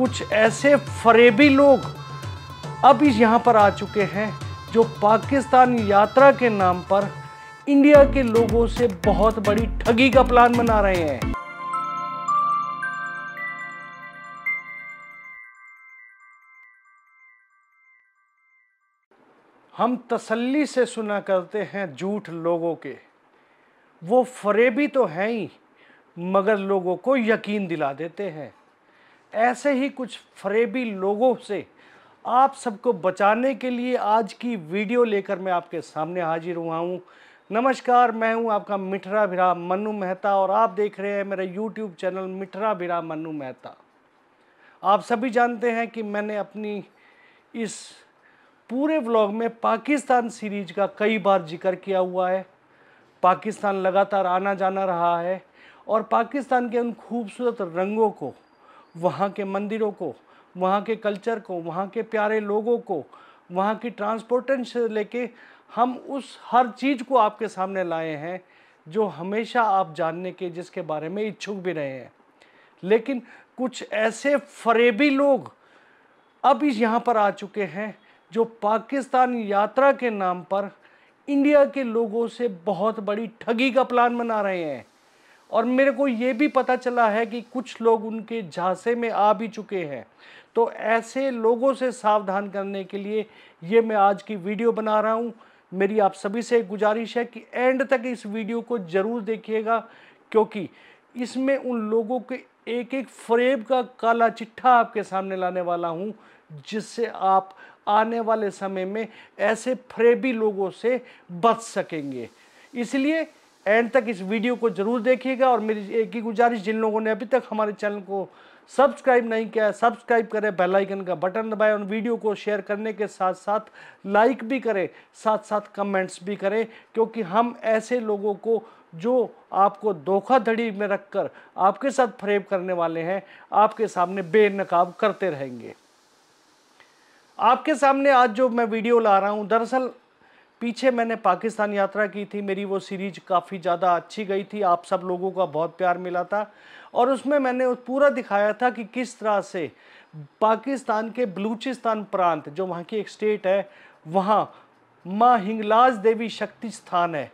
कुछ ऐसे फरेबी लोग अब इस यहाँ पर आ चुके हैं जो पाकिस्तान यात्रा के नाम पर इंडिया के लोगों से बहुत बड़ी ठगी का प्लान बना रहे हैं हम तसल्ली से सुना करते हैं झूठ लोगों के वो फरेबी तो हैं ही मगर लोगों को यकीन दिला देते हैं ऐसे ही कुछ फरेबी लोगों से आप सबको बचाने के लिए आज की वीडियो लेकर मैं आपके सामने हाजिर हुआ हूँ नमस्कार मैं हूँ आपका मिठरा भिरा मनु मेहता और आप देख रहे हैं मेरा यूट्यूब चैनल मिठरा भिरा मनु मेहता आप सभी जानते हैं कि मैंने अपनी इस पूरे व्लॉग में पाकिस्तान सीरीज का कई बार जिक्र किया हुआ है पाकिस्तान लगातार आना जाना रहा है और पाकिस्तान के उन खूबसूरत रंगों को वहाँ के मंदिरों को वहाँ के कल्चर को वहाँ के प्यारे लोगों को वहाँ की ट्रांसपोर्टेशन से लेके हम उस हर चीज़ को आपके सामने लाए हैं जो हमेशा आप जानने के जिसके बारे में इच्छुक भी रहे हैं लेकिन कुछ ऐसे फरेबी लोग अब इस यहाँ पर आ चुके हैं जो पाकिस्तान यात्रा के नाम पर इंडिया के लोगों से बहुत बड़ी ठगी का प्लान बना रहे हैं और मेरे को ये भी पता चला है कि कुछ लोग उनके झांसे में आ भी चुके हैं तो ऐसे लोगों से सावधान करने के लिए ये मैं आज की वीडियो बना रहा हूँ मेरी आप सभी से गुजारिश है कि एंड तक इस वीडियो को ज़रूर देखिएगा क्योंकि इसमें उन लोगों के एक एक फ्रेब का काला चिट्ठा आपके सामने लाने वाला हूँ जिससे आप आने वाले समय में ऐसे फ्रेबी लोगों से बच सकेंगे इसलिए एंड तक इस वीडियो को ज़रूर देखिएगा और मेरी एक ही गुजारिश जिन लोगों ने अभी तक हमारे चैनल को सब्सक्राइब नहीं किया सब्सक्राइब करें बेल आइकन का बटन दबाएं और वीडियो को शेयर करने के साथ साथ लाइक भी करें साथ साथ कमेंट्स भी करें क्योंकि हम ऐसे लोगों को जो आपको धोखाधड़ी में रखकर आपके साथ फ्रेब करने वाले हैं आपके सामने बेनकाब करते रहेंगे आपके सामने आज जो मैं वीडियो ला रहा हूँ दरअसल पीछे मैंने पाकिस्तान यात्रा की थी मेरी वो सीरीज काफ़ी ज़्यादा अच्छी गई थी आप सब लोगों का बहुत प्यार मिला था और उसमें मैंने उस पूरा दिखाया था कि किस तरह से पाकिस्तान के बलूचिस्तान प्रांत जो वहाँ की एक स्टेट है वहाँ माँ हिंगलाज देवी शक्ति स्थान है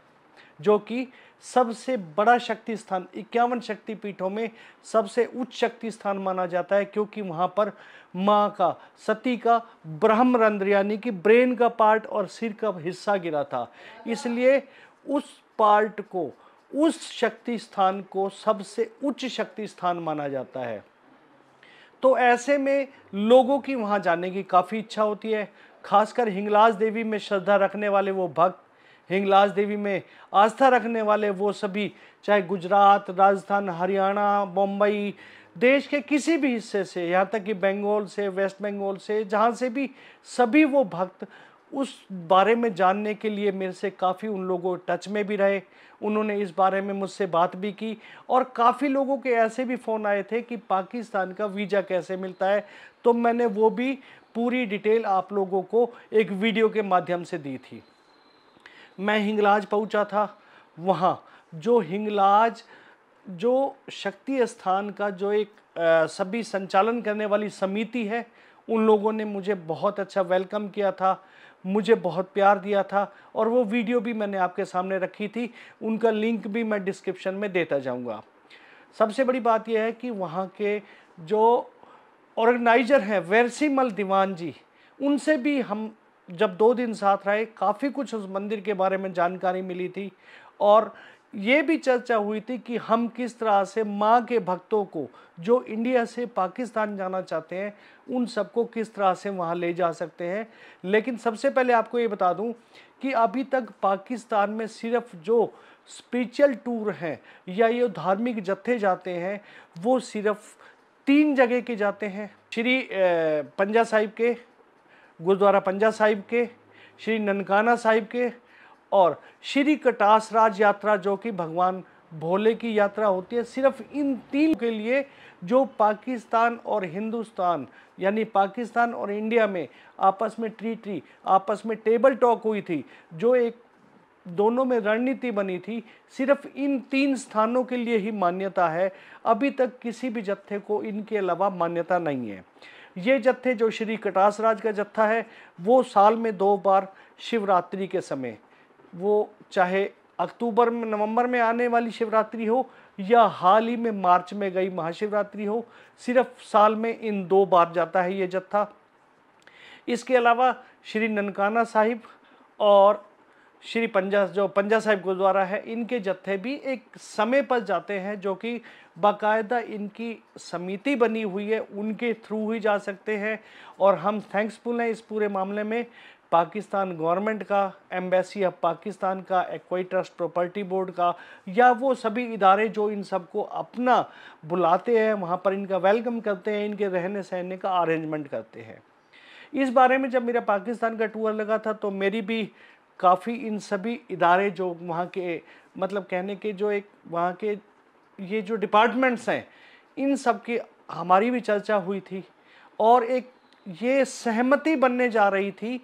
जो कि सबसे बड़ा शक्ति स्थान इक्यावन शक्ति पीठों में सबसे उच्च शक्ति स्थान माना जाता है क्योंकि वहाँ पर माँ का सती का ब्रह्म रंध्र यानी कि ब्रेन का पार्ट और सिर का हिस्सा गिरा था इसलिए उस पार्ट को उस शक्ति स्थान को सबसे उच्च शक्ति स्थान माना जाता है तो ऐसे में लोगों की वहाँ जाने की काफ़ी इच्छा होती है खासकर हिंगलाज देवी में श्रद्धा रखने वाले वो भक्त हिंगलाज देवी में आस्था रखने वाले वो सभी चाहे गुजरात राजस्थान हरियाणा मुंबई देश के किसी भी हिस्से से यहाँ तक कि बंगाल से वेस्ट बंगाल से जहाँ से भी सभी वो भक्त उस बारे में जानने के लिए मेरे से काफ़ी उन लोगों टच में भी रहे उन्होंने इस बारे में मुझसे बात भी की और काफ़ी लोगों के ऐसे भी फ़ोन आए थे कि पाकिस्तान का वीज़ा कैसे मिलता है तो मैंने वो भी पूरी डिटेल आप लोगों को एक वीडियो के माध्यम से दी थी मैं हिंगलाज पहुंचा था वहाँ जो हिंगलाज जो शक्ति स्थान का जो एक सभी संचालन करने वाली समिति है उन लोगों ने मुझे बहुत अच्छा वेलकम किया था मुझे बहुत प्यार दिया था और वो वीडियो भी मैंने आपके सामने रखी थी उनका लिंक भी मैं डिस्क्रिप्शन में देता जाऊंगा सबसे बड़ी बात यह है कि वहाँ के जो ऑर्गेनाइजर हैं वैरसीमल दीवान जी उनसे भी हम जब दो दिन साथ रहे काफ़ी कुछ उस मंदिर के बारे में जानकारी मिली थी और ये भी चर्चा हुई थी कि हम किस तरह से माँ के भक्तों को जो इंडिया से पाकिस्तान जाना चाहते हैं उन सबको किस तरह से वहाँ ले जा सकते हैं लेकिन सबसे पहले आपको ये बता दूँ कि अभी तक पाकिस्तान में सिर्फ जो स्पिरिचुअल टूर हैं या ये धार्मिक जत्थे जाते हैं वो सिर्फ तीन जगह के जाते हैं श्री पंजा साहिब के गुरुद्वारा पंजा साहिब के श्री ननकाना साहिब के और श्री कटास राज यात्रा जो कि भगवान भोले की यात्रा होती है सिर्फ इन तीन के लिए जो पाकिस्तान और हिंदुस्तान यानी पाकिस्तान और इंडिया में आपस में ट्रीटी आपस में टेबल टॉक हुई थी जो एक दोनों में रणनीति बनी थी सिर्फ इन तीन स्थानों के लिए ही मान्यता है अभी तक किसी भी जत्थे को इनके अलावा मान्यता नहीं है ये जत्थे जो श्री कटास राज का जत्था है वो साल में दो बार शिवरात्रि के समय वो चाहे अक्टूबर में नवंबर में आने वाली शिवरात्रि हो या हाल ही में मार्च में गई महाशिवरात्रि हो सिर्फ साल में इन दो बार जाता है ये जत्था इसके अलावा श्री ननकाना साहिब और श्री पंजा जो पंजा साहिब गुरुद्वारा है इनके जत्थे भी एक समय पर जाते हैं जो कि बाकायदा इनकी समिति बनी हुई है उनके थ्रू ही जा सकते हैं और हम थैंक्सफुल हैं इस पूरे मामले में पाकिस्तान गवर्नमेंट का एम्बेसी ऑफ पाकिस्तान का एक्वाई ट्रस्ट प्रॉपर्टी बोर्ड का या वो सभी इदारे जो इन सबको अपना बुलाते हैं वहाँ पर इनका वेलकम करते हैं इनके रहने सहने का अरेंजमेंट करते हैं इस बारे में जब मेरा पाकिस्तान का टूर लगा था तो मेरी भी काफ़ी इन सभी इदारे जो वहाँ के मतलब कहने के जो एक वहाँ के ये जो डिपार्टमेंट्स हैं इन सब की हमारी भी चर्चा हुई थी और एक ये सहमति बनने जा रही थी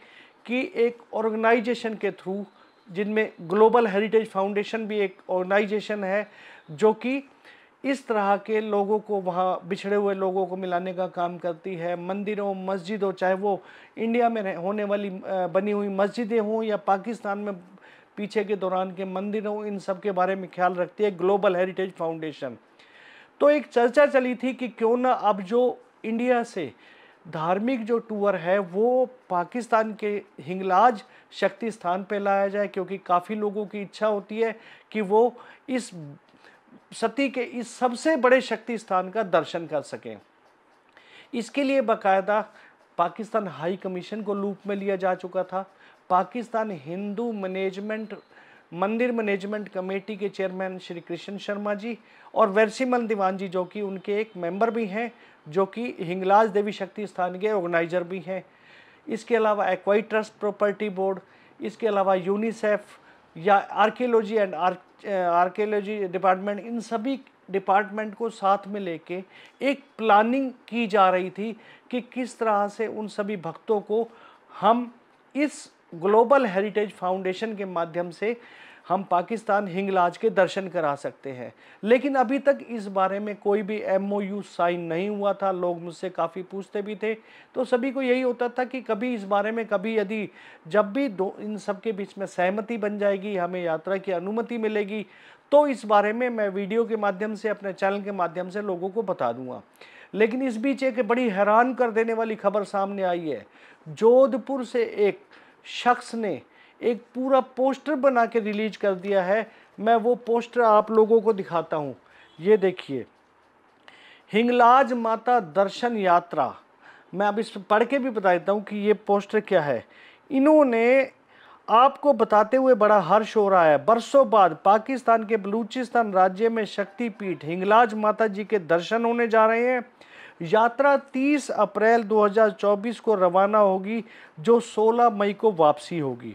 कि एक ऑर्गेनाइजेशन के थ्रू जिनमें ग्लोबल हेरिटेज फाउंडेशन भी एक ऑर्गेनाइजेशन है जो कि इस तरह के लोगों को वहाँ बिछड़े हुए लोगों को मिलाने का काम करती है मंदिरों मस्जिदों चाहे वो इंडिया में होने वाली बनी हुई मस्जिदें हों या पाकिस्तान में पीछे के दौरान के मंदिरों इन सब के बारे में ख्याल रखती है ग्लोबल हेरिटेज फाउंडेशन तो एक चर्चा चली थी कि क्यों ना अब जो इंडिया से धार्मिक जो टूर है वो पाकिस्तान के हिंगलाज शक्ति स्थान पर लाया जाए क्योंकि काफ़ी लोगों की इच्छा होती है कि वो इस सती के इस सबसे बड़े शक्ति स्थान का दर्शन कर सकें इसके लिए बाकायदा पाकिस्तान हाई कमीशन को लूप में लिया जा चुका था Pakistan Hindu management Mandir management committee के चेयरमैन श्री कृष्ण शर्मा जी और वैरसीमल दीवान जी जो कि उनके एक मेंबर भी हैं जो कि हिंगलाज देवी शक्ति स्थान के ऑर्गेनाइजर भी हैं इसके अलावा एक्वाई ट्रस्ट प्रॉपर्टी बोर्ड इसके अलावा यूनिसेफ या archaeology and arch archaeology department इन सभी डिपार्टमेंट को साथ में लेके एक प्लानिंग की जा रही थी कि किस तरह से उन सभी भक्तों को हम इस ग्लोबल हेरिटेज फाउंडेशन के माध्यम से हम पाकिस्तान हिंगलाज के दर्शन करा सकते हैं लेकिन अभी तक इस बारे में कोई भी एम साइन नहीं हुआ था लोग मुझसे काफ़ी पूछते भी थे तो सभी को यही होता था कि कभी इस बारे में कभी यदि जब भी दो इन सब के बीच में सहमति बन जाएगी हमें यात्रा की अनुमति मिलेगी तो इस बारे में मैं वीडियो के माध्यम से अपने चैनल के माध्यम से लोगों को बता दूंगा लेकिन इस बीच एक बड़ी हैरान कर देने वाली खबर सामने आई है जोधपुर से एक शख्स ने एक पूरा पोस्टर बना के रिलीज कर दिया है मैं वो पोस्टर आप लोगों को दिखाता हूँ ये देखिए हिंगलाज माता दर्शन यात्रा मैं अब इस पढ़ के भी बता देता हूँ कि ये पोस्टर क्या है इन्होंने आपको बताते हुए बड़ा हर्ष हो रहा है बरसों बाद पाकिस्तान के बलूचिस्तान राज्य में शक्तिपीठ हिंगलाज माता जी के दर्शन होने जा रहे हैं यात्रा 30 अप्रैल 2024 को रवाना होगी जो 16 मई को वापसी होगी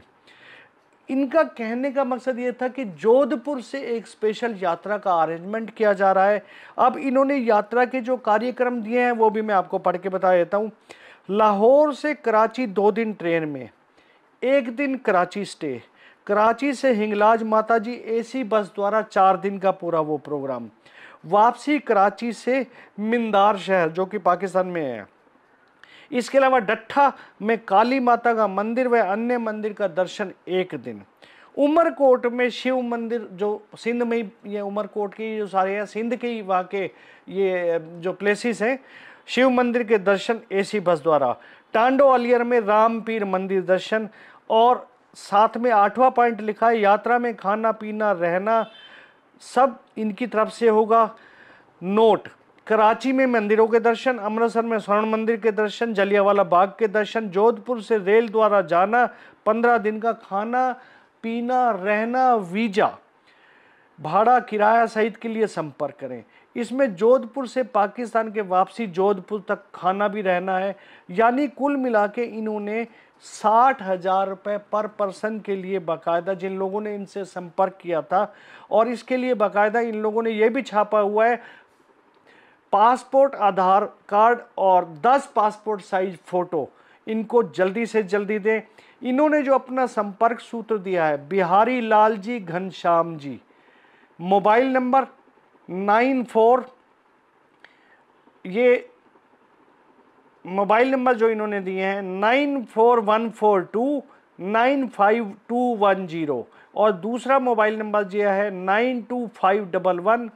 इनका कहने का मकसद ये था कि जोधपुर से एक स्पेशल यात्रा का अरेंजमेंट किया जा रहा है अब इन्होंने यात्रा के जो कार्यक्रम दिए हैं वो भी मैं आपको पढ़ के बता देता हूँ लाहौर से कराची दो दिन ट्रेन में एक दिन कराची स्टे कराची से हिंगलाज माता जी एसी बस द्वारा चार दिन का पूरा वो प्रोग्राम वापसी कराची से मिंदार शहर जो कि पाकिस्तान में है इसके अलावा डट्ठा में काली माता का मंदिर व अन्य मंदिर का दर्शन एक दिन उमरकोट में शिव मंदिर जो सिंध में ही ये उमरकोट की जो सारे हैं सिंध के ही वहाँ के ये जो प्लेसेस हैं शिव मंदिर के दर्शन एसी बस द्वारा टांडो अलियर में राम पीर मंदिर दर्शन और साथ में आठवां पॉइंट लिखा है यात्रा में खाना पीना रहना सब इनकी तरफ से होगा नोट कराची में मंदिरों के दर्शन अमृतसर में स्वर्ण मंदिर के दर्शन जलियावाला बाग के दर्शन जोधपुर से रेल द्वारा जाना पंद्रह दिन का खाना पीना रहना वीजा भाड़ा किराया सहित के लिए संपर्क करें इसमें जोधपुर से पाकिस्तान के वापसी जोधपुर तक खाना भी रहना है यानी कुल मिला के इन्होंने साठ हज़ार रुपये पर पर्सन के लिए बाकायदा जिन लोगों ने इनसे संपर्क किया था और इसके लिए बाकायदा इन लोगों ने यह भी छापा हुआ है पासपोर्ट आधार कार्ड और 10 पासपोर्ट साइज फ़ोटो इनको जल्दी से जल्दी दें इन्होंने जो अपना संपर्क सूत्र दिया है Bihari Lal ji Ghanshyam ji mobile number nine four ये मोबाइल नंबर जो इन्होंने दिए हैं nine four one four two nine five two one zero और दूसरा मोबाइल नंबर दिया है nine two five double one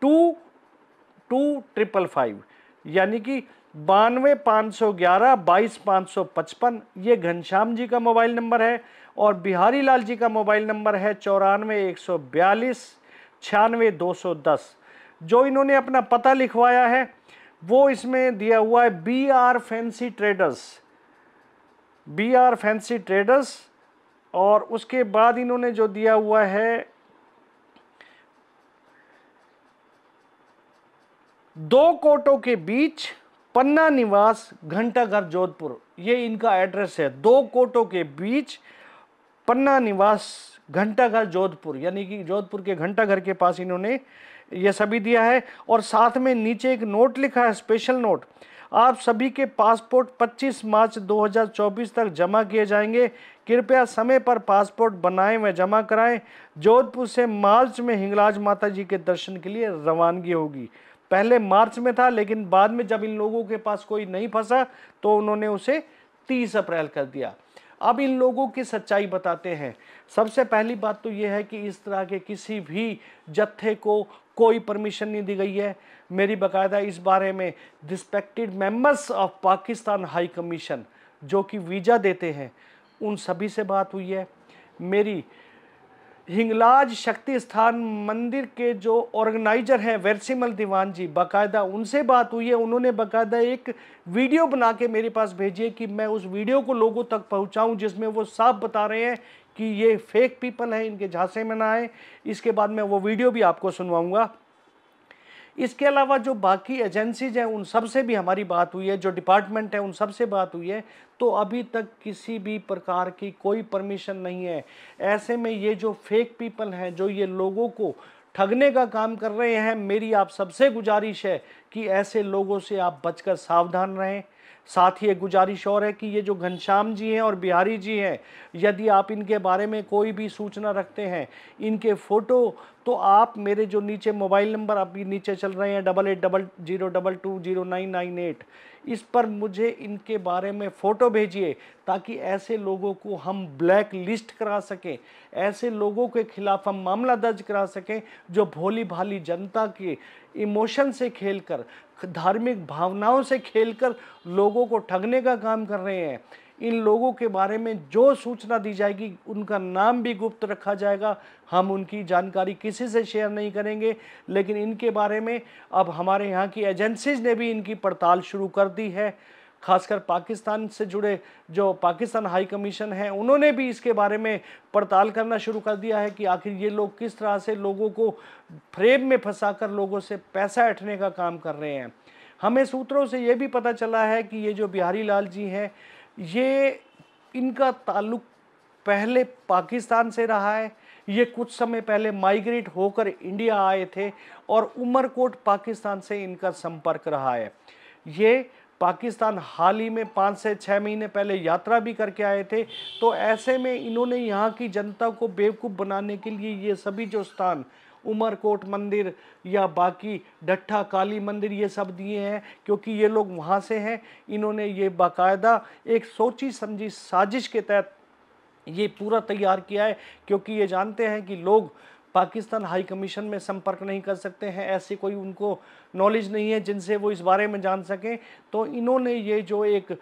two two triple five यानी कि बानवे पाँच सौ ग्यारह बाईस पाँच सौ पचपन ये घनश्याम जी का मोबाइल नंबर है और बिहारी लाल जी का मोबाइल नंबर है चौरानवे एक सौ बयालीस छियानवे दो सौ दस जो इन्होंने अपना पता लिखवाया है वो इसमें दिया हुआ है B R fancy traders B R fancy traders और उसके बाद इन्होंने जो दिया हुआ है दो कोटों के बीच पन्ना निवास घंटाघर जोधपुर ये इनका एड्रेस है दो कोटों के बीच पन्ना निवास घंटाघर जोधपुर यानी कि जोधपुर के घंटाघर के पास इन्होंने ये सभी दिया है और साथ में नीचे एक नोट लिखा है स्पेशल नोट आप सभी के पासपोर्ट 25 मार्च 2024 तक जमा किए जाएंगे कृपया समय पर पासपोर्ट बनाएं व जमा कराएं जोधपुर से मार्च में हिंगलाज माता जी के दर्शन के लिए रवानगी होगी पहले मार्च में था लेकिन बाद में जब इन लोगों के पास कोई नहीं फंसा तो उन्होंने उसे तीस अप्रैल कर दिया अब इन लोगों की सच्चाई बताते हैं सबसे पहली बात तो ये है कि इस तरह के किसी भी जत्थे को कोई परमिशन नहीं दी गई है मेरी बकायदा इस बारे में respected members of Pakistan high commission जो कि वीज़ा देते हैं उन सभी से बात हुई है मेरी हिंगलाज शक्ति स्थान मंदिर के जो ऑर्गेनाइजर हैं वैरसिमल दीवान जी बाकायदा उनसे बात हुई है उन्होंने बाकायदा एक वीडियो बना के मेरे पास भेजी है कि मैं उस वीडियो को लोगों तक पहुंचाऊं जिसमें वो साफ बता रहे हैं कि ये फेक पीपल हैं इनके झांसे में ना आए इसके बाद मैं वो वीडियो भी आपको सुनवाऊँगा इसके अलावा जो बाकी एजेंसीज हैं उन सब से भी हमारी बात हुई है जो डिपार्टमेंट है उन सब से बात हुई है तो अभी तक किसी भी प्रकार की कोई परमिशन नहीं है ऐसे में ये जो फेक पीपल हैं जो ये लोगों को ठगने का काम कर रहे हैं मेरी आप सबसे गुजारिश है कि ऐसे लोगों से आप बचकर सावधान रहें साथ ही एक गुजारिश और है कि ये जो घनश्याम जी हैं और बिहारी जी हैं यदि आप इनके बारे में कोई भी सूचना रखते हैं इनके फ़ोटो तो आप मेरे जो नीचे मोबाइल नंबर अभी नीचे चल रहे हैं double eight double zero double two zero nine nine eight इस पर मुझे इनके बारे में फ़ोटो भेजिए ताकि ऐसे लोगों को हम ब्लैक लिस्ट करा सकें ऐसे लोगों के खिलाफ हम मामला दर्ज करा सकें जो भोली भाली जनता के इमोशन से खेलकर धार्मिक भावनाओं से खेलकर लोगों को ठगने का काम कर रहे हैं इन लोगों के बारे में जो सूचना दी जाएगी उनका नाम भी गुप्त रखा जाएगा हम उनकी जानकारी किसी से शेयर नहीं करेंगे लेकिन इनके बारे में अब हमारे यहाँ की एजेंसीज ने भी इनकी पड़ताल शुरू कर दी है खासकर पाकिस्तान से जुड़े जो पाकिस्तान हाई कमीशन हैं उन्होंने भी इसके बारे में पड़ताल करना शुरू कर दिया है कि आखिर ये लोग किस तरह से लोगों को फ्रेम में फंसाकर लोगों से पैसा ऐठने का काम कर रहे हैं हमें सूत्रों से ये भी पता चला है कि ये जो बिहारी लाल जी हैं ये इनका ताल्लुक पहले पाकिस्तान से रहा है ये कुछ समय पहले माइग्रेट होकर इंडिया आए थे और उमरकोट पाकिस्तान से इनका संपर्क रहा है ये पाकिस्तान हाल ही में पाँच से छः महीने पहले यात्रा भी करके आए थे तो ऐसे में इन्होंने यहाँ की जनता को बेवकूफ़ बनाने के लिए ये सभी जो स्थान उमरकोट मंदिर या बाकी डट्ठा काली मंदिर ये सब दिए हैं क्योंकि ये लोग वहाँ से हैं इन्होंने ये बाकायदा एक सोची समझी साजिश के तहत ये पूरा तैयार किया है क्योंकि ये जानते हैं कि लोग पाकिस्तान हाई कमीशन में संपर्क नहीं कर सकते हैं ऐसी कोई उनको नॉलेज नहीं है जिनसे वो इस बारे में जान सकें तो इन्होंने ये जो एक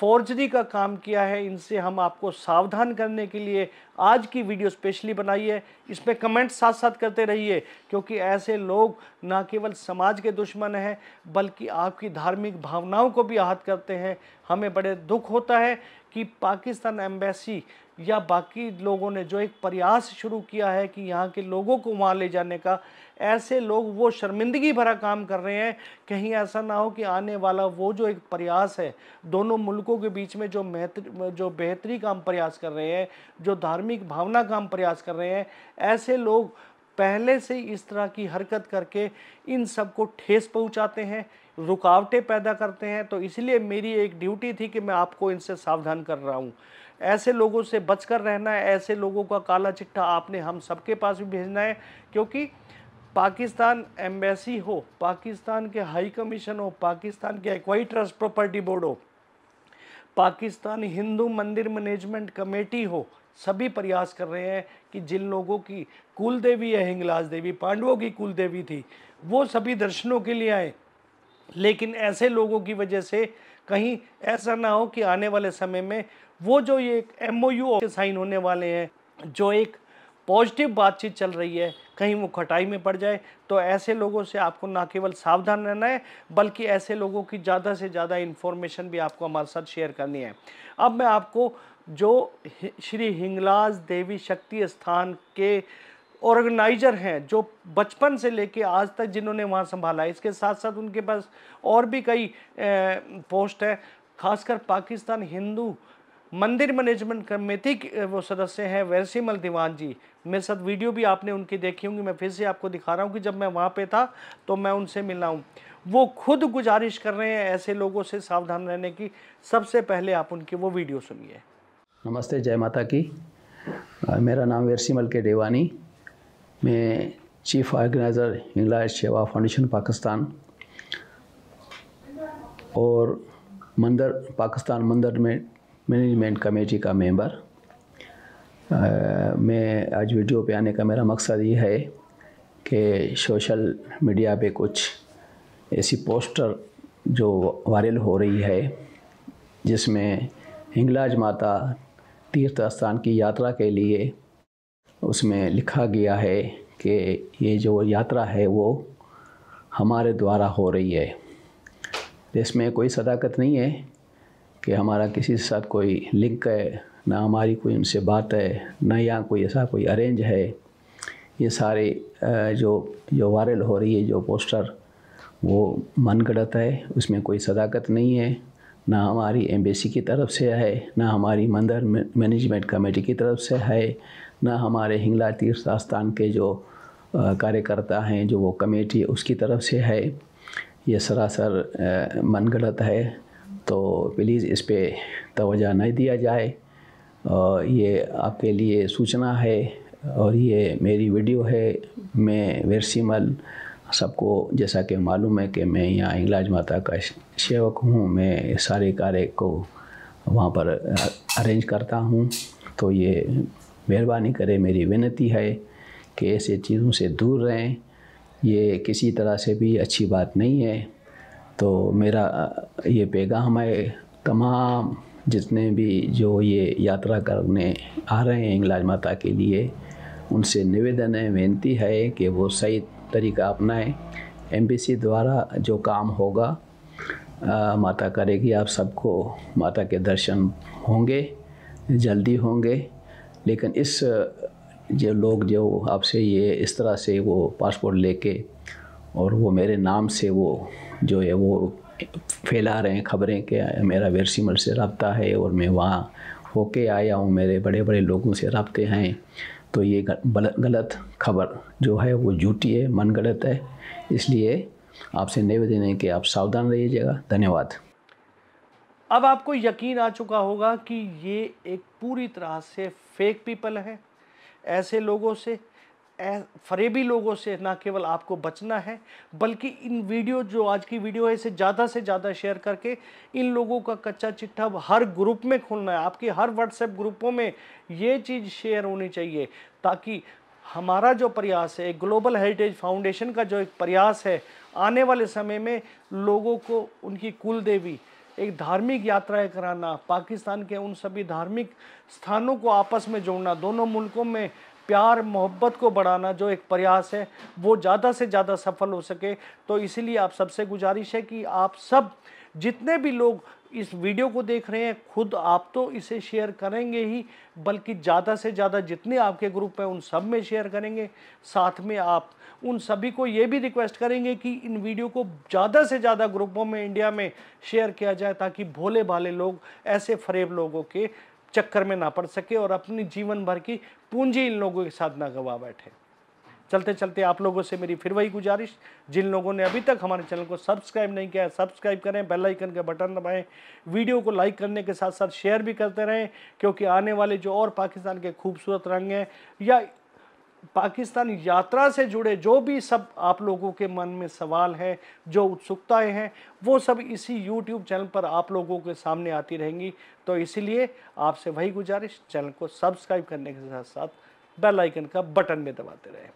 फॉर्जरी का काम किया है इनसे हम आपको सावधान करने के लिए आज की वीडियो स्पेशली बनाई है इसमें कमेंट साथ साथ करते रहिए क्योंकि ऐसे लोग ना केवल समाज के दुश्मन हैं बल्कि आपकी धार्मिक भावनाओं को भी आहत करते हैं हमें बड़े दुख होता है कि पाकिस्तान एम्बेसी या बाकी लोगों ने जो एक प्रयास शुरू किया है कि यहाँ के लोगों को वहाँ ले जाने का ऐसे लोग वो शर्मिंदगी भरा काम कर रहे हैं कहीं ऐसा ना हो कि आने वाला वो जो एक प्रयास है दोनों मुल्कों के बीच में जो जो बेहतरी का हम प्रयास कर रहे हैं जो धार्मिक भावना का हम प्रयास कर रहे हैं ऐसे लोग पहले से इस तरह की हरकत करके इन सबको ठेस पहुँचाते हैं रुकावटें पैदा करते हैं तो इसलिए मेरी एक ड्यूटी थी कि मैं आपको इनसे सावधान कर रहा हूँ ऐसे लोगों से बचकर रहना है ऐसे लोगों का काला चिट्ठा आपने हम सबके पास भी भेजना है क्योंकि पाकिस्तान एम्बेसी हो पाकिस्तान के हाई कमीशन हो पाकिस्तान के एक्वाई ट्रस्ट प्रॉपर्टी बोर्ड हो पाकिस्तान हिंदू मंदिर मैनेजमेंट कमेटी हो सभी प्रयास कर रहे हैं कि जिन लोगों की कुल देवी है हिंगलाज देवी पांडवों की कुल देवी थी वो सभी दर्शनों के लिए आए लेकिन ऐसे लोगों की वजह से कहीं ऐसा ना हो कि आने वाले समय में वो जो ये एम ओ यू साइन होने वाले हैं जो एक पॉजिटिव बातचीत चल रही है कहीं वो खटाई में पड़ जाए तो ऐसे लोगों से आपको ना केवल सावधान रहना है बल्कि ऐसे लोगों की ज़्यादा से ज़्यादा इन्फॉर्मेशन भी आपको हमारे साथ शेयर करनी है अब मैं आपको जो श्री हिंगलाज देवी शक्ति स्थान के ऑर्गेनाइजर हैं जो बचपन से लेके आज तक जिन्होंने वहाँ संभाला इसके साथ साथ उनके पास और भी कई पोस्ट है खासकर पाकिस्तान हिंदू मंदिर मैनेजमेंट कमेटी के वो सदस्य हैं वैसीमल दीवान जी मेरे साथ वीडियो भी आपने उनकी देखी होंगी मैं फिर से आपको दिखा रहा हूँ कि जब मैं वहाँ पे था तो मैं उनसे मिला हूँ वो खुद गुजारिश कर रहे हैं ऐसे लोगों से सावधान रहने की सबसे पहले आप उनकी वो वीडियो सुनिए नमस्ते जय माता की मेरा नाम वैसीमल के देवानी मैं chief organizer England Sewa foundation Pakistan और मंदिर पाकिस्तान मंदिर में मैनेजमेंट कमेटी का मेंबर मैं आज वीडियो पे आने का मेरा मकसद ये है कि सोशल मीडिया पे कुछ ऐसी पोस्टर जो वायरल हो रही है जिसमें हिंगलाज माता तीर्थ स्थान की यात्रा के लिए उसमें लिखा गया है कि ये जो यात्रा है वो हमारे द्वारा हो रही है इसमें कोई सदाकत नहीं है कि हमारा किसी के साथ कोई लिंक है ना हमारी कोई उनसे बात है ना यहाँ कोई ऐसा कोई अरेंज है ये सारे जो जो वायरल हो रही है जो पोस्टर वो मन गढ़त है उसमें कोई सदाकत नहीं है ना हमारी एम्बेसी की तरफ से है ना हमारी मंदिर मैनेजमेंट कमेटी की तरफ से है ना हमारे हिंगला तीर्थ आस्थान के जो कार्यकर्ता हैं जो वो कमेटी उसकी तरफ से है ये सरासर मन गलत है तो प्लीज़ इस पर तोजह नहीं दिया जाए और ये आपके लिए सूचना है और ये मेरी वीडियो है मैं वेरसीमल सबको जैसा कि मालूम है कि मैं यहाँ इंगलाज माता का सेवक हूँ मैं सारे कार्य को वहाँ पर अरेंज करता हूँ तो ये मेहरबानी करें मेरी विनती है कि ऐसे चीज़ों से दूर रहें ये किसी तरह से भी अच्छी बात नहीं है तो मेरा ये पैगाम है तमाम जितने भी जो ये यात्रा करने आ रहे हैं इंगलाज माता के लिए उनसे निवेदन है विनती है कि वो सही तरीका अपनाएं एमबीसी द्वारा जो काम होगा आ, माता करेगी आप सबको माता के दर्शन होंगे जल्दी होंगे लेकिन इस जो लोग जो आपसे ये इस तरह से वो पासपोर्ट लेके और वो मेरे नाम से वो जो है वो फैला रहे हैं खबरें कि मेरा वेरसीमल से रबता है और मैं वहाँ होके आया हूँ मेरे बड़े बड़े लोगों से रबते हैं तो ये गलत खबर जो है वो झूठी है मन गलत है इसलिए आपसे निवेदन है कि आप सावधान रहिएगा धन्यवाद अब आपको यकीन आ चुका होगा कि ये एक पूरी तरह से फेक पीपल है ऐसे लोगों से फरेबी लोगों से ना केवल आपको बचना है बल्कि इन वीडियो जो आज की वीडियो है इसे ज़्यादा से ज़्यादा शेयर करके इन लोगों का कच्चा चिट्ठा हर ग्रुप में खोलना है आपके हर व्हाट्सएप ग्रुपों में ये चीज़ शेयर होनी चाहिए ताकि हमारा जो प्रयास है ग्लोबल हेरिटेज फाउंडेशन का जो एक प्रयास है आने वाले समय में लोगों को उनकी कुल देवी एक धार्मिक यात्राएं कराना पाकिस्तान के उन सभी धार्मिक स्थानों को आपस में जोड़ना दोनों मुल्कों में प्यार मोहब्बत को बढ़ाना जो एक प्रयास है वो ज़्यादा से ज़्यादा सफल हो सके तो इसीलिए आप सबसे गुजारिश है कि आप सब जितने भी लोग इस वीडियो को देख रहे हैं खुद आप तो इसे शेयर करेंगे ही बल्कि ज़्यादा से ज़्यादा जितने आपके ग्रुप हैं उन सब में शेयर करेंगे साथ में आप उन सभी को ये भी रिक्वेस्ट करेंगे कि इन वीडियो को ज़्यादा से ज़्यादा ग्रुपों में इंडिया में शेयर किया जाए ताकि भोले भाले लोग ऐसे फरेब लोगों के चक्कर में ना पड़ सके और अपनी जीवन भर की पूंजी इन लोगों के साथ ना गवा बैठे चलते चलते आप लोगों से मेरी फिर वही गुजारिश जिन लोगों ने अभी तक हमारे चैनल को सब्सक्राइब नहीं किया है सब्सक्राइब करें बेल आइकन का बटन दबाएं वीडियो को लाइक करने के साथ साथ शेयर भी करते रहें क्योंकि आने वाले जो और पाकिस्तान के खूबसूरत रंग हैं या पाकिस्तान यात्रा से जुड़े जो भी सब आप लोगों के मन में सवाल हैं जो उत्सुकताएं हैं वो सब इसी YouTube चैनल पर आप लोगों के सामने आती रहेंगी तो इसीलिए आपसे वही गुजारिश चैनल को सब्सक्राइब करने के साथ साथ बेल आइकन का बटन भी दबाते रहें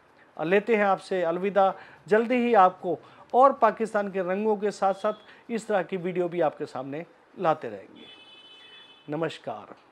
लेते हैं आपसे अलविदा जल्दी ही आपको और पाकिस्तान के रंगों के साथ साथ इस तरह की वीडियो भी आपके सामने लाते रहेंगे नमस्कार